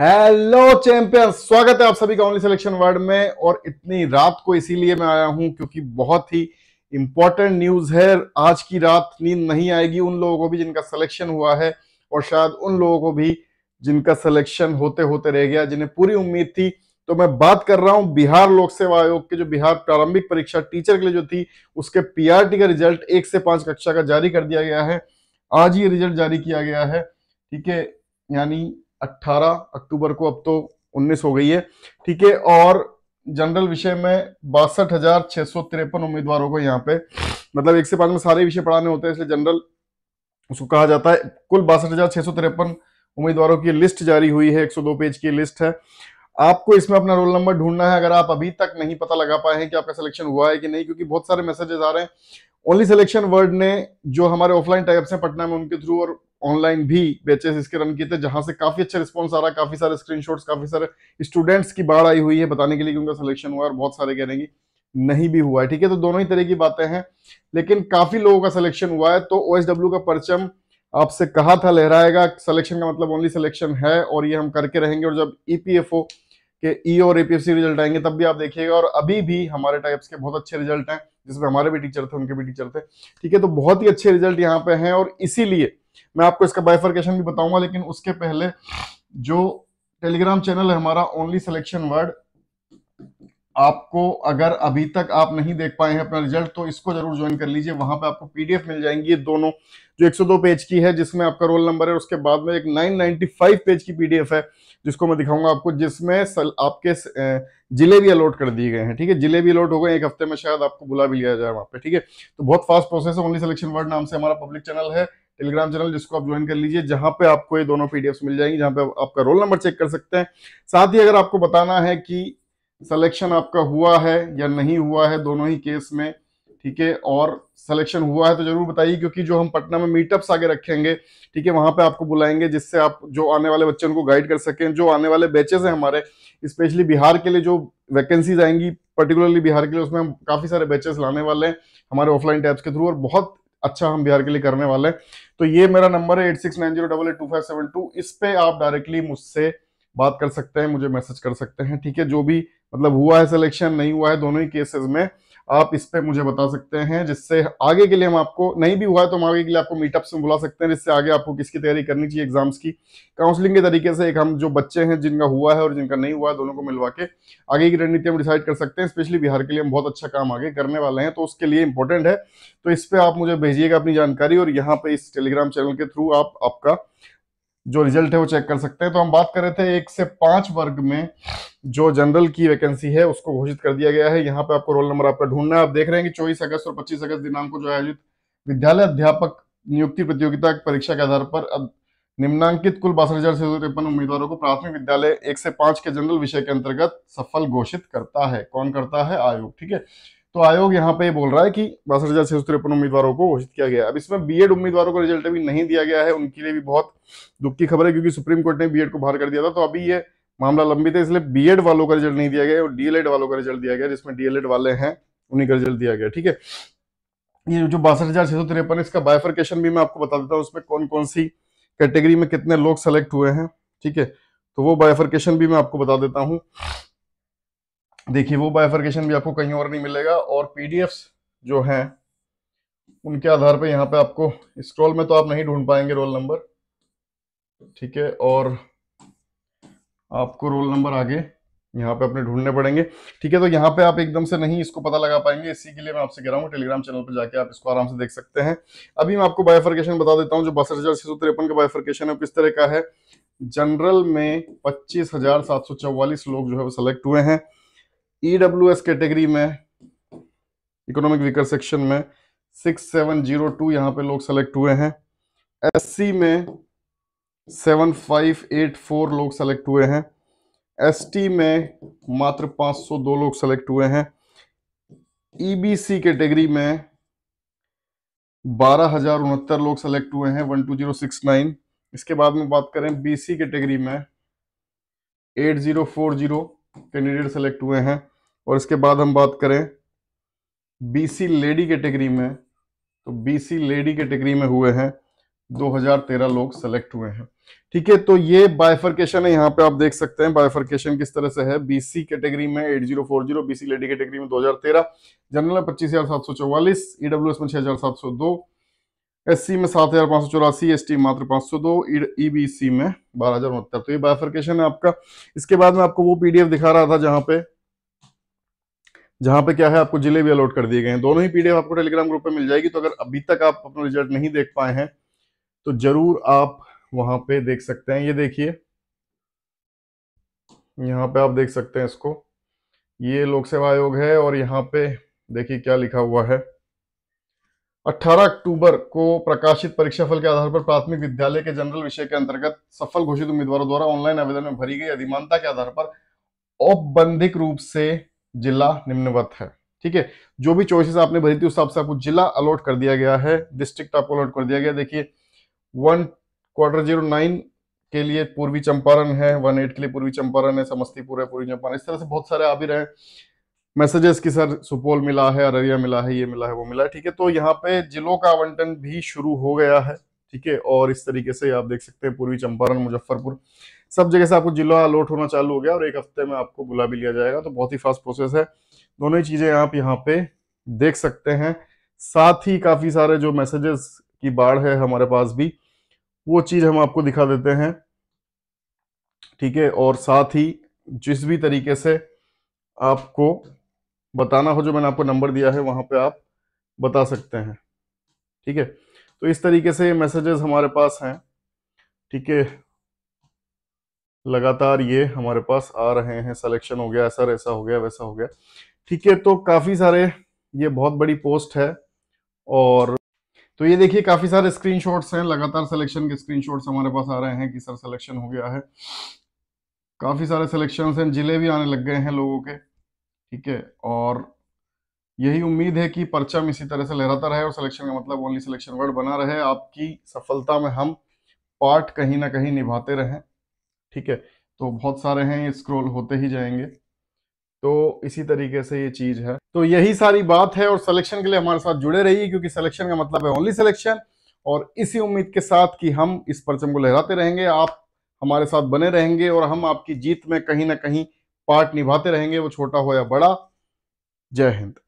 hello champion स्वागत है आप सभी का ओनली सिलेक्शन वर्ल्ड में और इतनी रात को इसीलिए मैं आया हूं क्योंकि बहुत ही इंपॉर्टेंट न्यूज है आज की रात नींद नहीं आएगी उन लोगों को भी जिनका सिलेक्शन हुआ है और शायद उन लोगों को भी जिनका सिलेक्शन होते होते रह गया जिन्हें पूरी उम्मीद थी तो मैं बात कर रहा हूं बिहार लोक सेवा आयोग के जो बिहार प्रारंभिक परीक्षा टीचर के लिए जो थी उसके पीआरटी का रिजल्ट एक से पांच कक्षा का जारी कर दिया गया है आज ये रिजल्ट जारी किया गया है ठीक है यानी 18 अक्टूबर को अब तो 19 हो गई है ठीक है और जनरल विषय में बासठ हजार सौ तिरपन उम्मीदवारों को यहाँ पे मतलब एक से पांच में सारे विषय पढ़ाने होते हैं इसलिए जनरल उसको कहा जाता है कुल बासठ हजार छह सौ तिरपन उम्मीदवारों की लिस्ट जारी हुई है 102 पेज की लिस्ट है आपको इसमें अपना रोल नंबर ढूंढना है अगर आप अभी तक नहीं पता लगा पाए हैं कि आपका सिलेक्शन हुआ है कि नहीं क्योंकि बहुत सारे मैसेजेस आ रहे हैं ओनली सिलेक्शन वर्ड ने जो हमारे ऑफलाइन टाइप्स हैं पटना में उनके थ्रू और ऑनलाइन भी बैचेस इसके रन किए थे जहां से काफी अच्छा रिस्पॉन्स आ रहा है काफी सारे स्क्रीन काफी सारे स्टूडेंट्स की बाढ़ आई हुई है बताने के लिए कि उनका सिलेक्शन हुआ और बहुत सारे कह रहे हैं नहीं भी हुआ है ठीक है तो दोनों ही तरह की बातें हैं लेकिन काफी लोगों का सिलेक्शन हुआ है तो ओ का परचम आपसे कहा था लहराएगा सिलेक्शन का मतलब ओनली सिलेक्शन है और ये हम करके रहेंगे और जब ईपीएफओ e के ई e और एपीएफसी रिजल्ट आएंगे तब भी आप देखिएगा और अभी भी हमारे टाइप्स के बहुत अच्छे रिजल्ट हैं जिसमें हमारे भी टीचर थे उनके भी टीचर थे ठीक है तो बहुत ही अच्छे रिजल्ट यहाँ पे हैं और इसीलिए मैं आपको इसका बाइफर्केशन भी बताऊंगा लेकिन उसके पहले जो टेलीग्राम चैनल है हमारा ओनली सिलेक्शन वर्ड आपको अगर अभी तक आप नहीं देख पाए हैं अपना रिजल्ट तो इसको जरूर ज्वाइन कर लीजिए वहां पे आपको पीडीएफ मिल जाएंगी ये दोनों जो 102 पेज की है जिसमें आपका रोल नंबर है उसके बाद में एक 995 पेज की पीडीएफ है जिसको मैं दिखाऊंगा आपको जिसमें आपके जिले भी अलॉट कर दिए गए हैं ठीक है जिले भी अलॉट हो गए एक हफ्ते में शायद आपको बुला भी लिया जाए वहाँ पे ठीक है तो बहुत फास्ट प्रोसेस है ओनली सिलेक्शन वर्ड नाम से हमारा पब्लिक चैनल है टेलीग्राम चैनल जिसको आप ज्वाइन कर लीजिए जहां पे आपको ये दोनों पीडीएफ मिल जाएंगी जहां पे आपका रोल नंबर चेक कर सकते हैं साथ ही अगर आपको बताना है कि सिलेक्शन आपका हुआ है या नहीं हुआ है दोनों ही केस में ठीक है और सिलेक्शन हुआ है तो जरूर बताइए क्योंकि जो हम पटना में मीटअप्स आगे रखेंगे ठीक है वहां पे आपको बुलाएंगे जिससे आप जो आने वाले बच्चे उनको गाइड कर सकें जो आने वाले बैचेस हैं हमारे स्पेशली बिहार के लिए जो वैकेंसीज आएंगी पर्टिकुलरली बिहार के लिए उसमें हम काफ़ी सारे बैचेस लाने वाले हैं हमारे ऑफलाइन टैब्स के थ्रू और बहुत अच्छा हम बिहार के लिए करने वाले हैं तो ये मेरा नंबर है eight six nine zero double eight two five seven two इस पर आप डायरेक्टली मुझसे बात कर सकते हैं मुझे मैसेज कर सकते हैं ठीक है जो भी मतलब हुआ है सिलेक्शन नहीं हुआ है दोनों ही केसेस में आप इस पर मुझे बता सकते हैं जिससे आगे के लिए हम आपको नहीं भी हुआ है तो हम आगे के लिए आपको मीटअप्स में बुला सकते हैं जिससे आगे आपको किसकी तैयारी करनी चाहिए एग्जाम्स की काउंसलिंग के तरीके से एक हम जो बच्चे हैं जिनका हुआ है और जिनका नहीं हुआ है दोनों को मिलवा के आगे की रणनीति हम डिसाइड कर सकते हैं स्पेशली बिहार के लिए हम बहुत अच्छा काम आगे करने वाले हैं तो उसके लिए इंपॉर्टेंट है तो इस पर आप मुझे भेजिएगा अपनी जानकारी और यहाँ पर इस टेलीग्राम चैनल के थ्रू आप आपका जो रिजल्ट है वो चेक कर सकते हैं तो हम बात कर रहे थे एक से पांच वर्ग में जो जनरल की वैकेंसी है उसको घोषित कर दिया गया है यहाँ पे आपको रोल नंबर आपका ढूंढना है आप देख रहे हैं कि चौबीस अगस्त और पच्चीस अगस्त दिनांक को जो आयोजित विद्यालय अध्यापक नियुक्ति प्रतियोगिता परीक्षा के आधार पर अब निम्नांकित कुल बासठ हजार छह सौ तिरपन उम्मीदवारों को प्राथमिक विद्यालय एक से पांच के जनरल विषय के अंतर्गत सफल घोषित करता है कौन करता है आयोग ठीक है तो आयोग यहाँ पे बोल रहा है कि बासठ हजार छह सौ तिरपन उम्मीदवारों को घोषित किया गया अब इसमें बीएड उम्मीदवारों को रिजल्ट अभी नहीं दिया गया है उनके लिए भी बहुत दुख की खबर है क्योंकि सुप्रीम कोर्ट ने बीएड को बाहर कर दिया था तो अभी ये मामला लंबी था इसलिए बीएड वालों का रिजल्ट नहीं दिया गया और डीएलएड वालों का रिजल्ट दिया गया जिसमें डीएलएड वाले हैं उन्हीं का रिजल्ट दिया गया ठीक है ये जो बासठ हजार छह सौ तिरपन इसका बायफर्केशन भी मैं आपको बता देता हूँ उसमें कौन कौन सी कैटेगरी में कितने लोग सेलेक्ट हुए हैं ठीक है तो वो बायफर्केशन भी मैं आपको बता देता हूँ देखिए वो बायफर्केशन भी आपको कहीं और नहीं मिलेगा और पीडीएफ्स जो हैं उनके आधार पे यहाँ पे आपको स्क्रॉल में तो आप नहीं ढूंढ पाएंगे रोल नंबर ठीक है और आपको रोल नंबर आगे यहाँ पे अपने ढूंढने पड़ेंगे ठीक है तो यहाँ पे आप एकदम से नहीं इसको पता लगा पाएंगे इसी के लिए मैं आपसे कह रहा हूँ टेलीग्राम चैनल पर जाके आप इसको आराम से देख सकते हैं अभी मैं आपको बायोफर्केशन बता देता हूँ जो बासठ हजार छह सौ तिरपन का बायोफर्केशन है किस तरह का है जनरल में पच्चीस हजार सात सौ चौवालीस लोग जो है वो सेलेक्ट हुए हैं ईडब्ल्यू एस कैटेगरी में इकोनॉमिक वीकर सेक्शन में सिक्स सेवन जीरो टू यहाँ पे लोग सेलेक्ट हुए हैं एससी में सेवन फाइव एट फोर लोग सेलेक्ट हुए हैं एसटी में मात्र 502 लोग सेलेक्ट हुए हैं ईबीसी e कैटेगरी में बारह हजार उनहत्तर लोग सेलेक्ट हुए हैं one two zero six nine इसके बाद में बात करें बीसी कैटेगरी में eight zero four zero candidate select हुए हैं और इसके बाद हम बात करें बीसी लेडी कैटेगरी में तो बीसी लेडी कैटेगरी में हुए हैं 2013 लोग सेलेक्ट हुए हैं ठीक है तो ये बायफर्केशन है यहाँ पे आप देख सकते हैं बायफर्केशन किस तरह से है बीसी कैटेगरी में 8040 बीसी लेडी कैटेगरी में 2013 जनरल में पच्चीस हजार सात सौ चौवालीस ईडब्ल्यू e एस में छह हजार सात सौ दो एस में सात हजार पांच सौ चौरासी एस मात्र पांच सौ दो ईबीसी e में बारह हजार उनहत्तर तो ये बायफर्केशन है आपका इसके बाद में आपको वो पीडीएफ दिखा रहा था जहां पे जहां पे क्या है आपको जिले भी अलॉट कर दिए गए हैं दोनों ही पीडीएफ आपको टेलीग्राम ग्रुप पे मिल जाएगी तो अगर अभी तक आप अपना रिजल्ट नहीं देख पाए हैं तो जरूर आप वहां पे देख सकते हैं ये देखिए यहाँ पे आप देख सकते हैं इसको ये लोक सेवा आयोग है और यहाँ पे देखिए क्या लिखा हुआ है 18 अक्टूबर को प्रकाशित परीक्षा फल के आधार पर प्राथमिक विद्यालय के जनरल विषय के अंतर्गत सफल घोषित उम्मीदवारों द्वारा ऑनलाइन आवेदन में भरी गई अधिमानता के आधार पर औपबंधिक रूप से जिला निम्नवत है ठीक है जो भी चॉइसेस आपने भरी थी उस हिसाब से आपको जिला अलॉट कर दिया गया है डिस्ट्रिक्ट आपको अलॉट कर दिया गया देखिए वन क्वार्टर जीरो नाइन के लिए पूर्वी चंपारण है वन एट के लिए पूर्वी चंपारण है समस्तीपुर है पूर्वी चंपारण इस तरह से बहुत सारे आ भी रहे मैसेजेस की सर सुपौल मिला है अररिया मिला है ये मिला है वो मिला है ठीक है तो यहाँ पे जिलों का आवंटन भी शुरू हो गया है ठीक है और इस तरीके से आप देख सकते हैं पूर्वी चंपारण मुजफ्फरपुर सब जगह से आपको जिला अलॉट होना चालू हो गया और एक हफ्ते में आपको बुला भी लिया जाएगा तो बहुत ही फास्ट प्रोसेस है दोनों ही चीज़ें आप यहाँ पे देख सकते हैं साथ ही काफ़ी सारे जो मैसेजेस की बाढ़ है हमारे पास भी वो चीज़ हम आपको दिखा देते हैं ठीक है और साथ ही जिस भी तरीके से आपको बताना हो जो मैंने आपको नंबर दिया है वहाँ पे आप बता सकते हैं ठीक है तो इस तरीके से ये मैसेजेस हमारे पास हैं ठीक है लगातार ये हमारे पास आ रहे हैं सिलेक्शन हो गया सर ऐसा हो गया वैसा हो गया ठीक है तो काफ़ी सारे ये बहुत बड़ी पोस्ट है और तो ये देखिए काफ़ी सारे स्क्रीनशॉट्स हैं लगातार सिलेक्शन के स्क्रीनशॉट्स हमारे पास आ रहे हैं कि सर सिलेक्शन हो गया है काफ़ी सारे सिलेक्शन हैं जिले भी आने लग गए हैं लोगों के ठीक है और यही उम्मीद है कि परचम इसी तरह से लहराता रहे और सिलेक्शन का मतलब ओनली सिलेक्शन वर्ड बना रहे आपकी सफलता में हम पार्ट कहीं ना कहीं निभाते रहें ठीक है तो बहुत सारे हैं ये स्क्रोल होते ही जाएंगे तो इसी तरीके से ये चीज है तो यही सारी बात है और सिलेक्शन के लिए हमारे साथ जुड़े रहिए क्योंकि सिलेक्शन का मतलब है ओनली सिलेक्शन और इसी उम्मीद के साथ कि हम इस परचम को लहराते रहेंगे आप हमारे साथ बने रहेंगे और हम आपकी जीत में कहीं ना कहीं पार्ट निभाते रहेंगे वो छोटा हो या बड़ा जय हिंद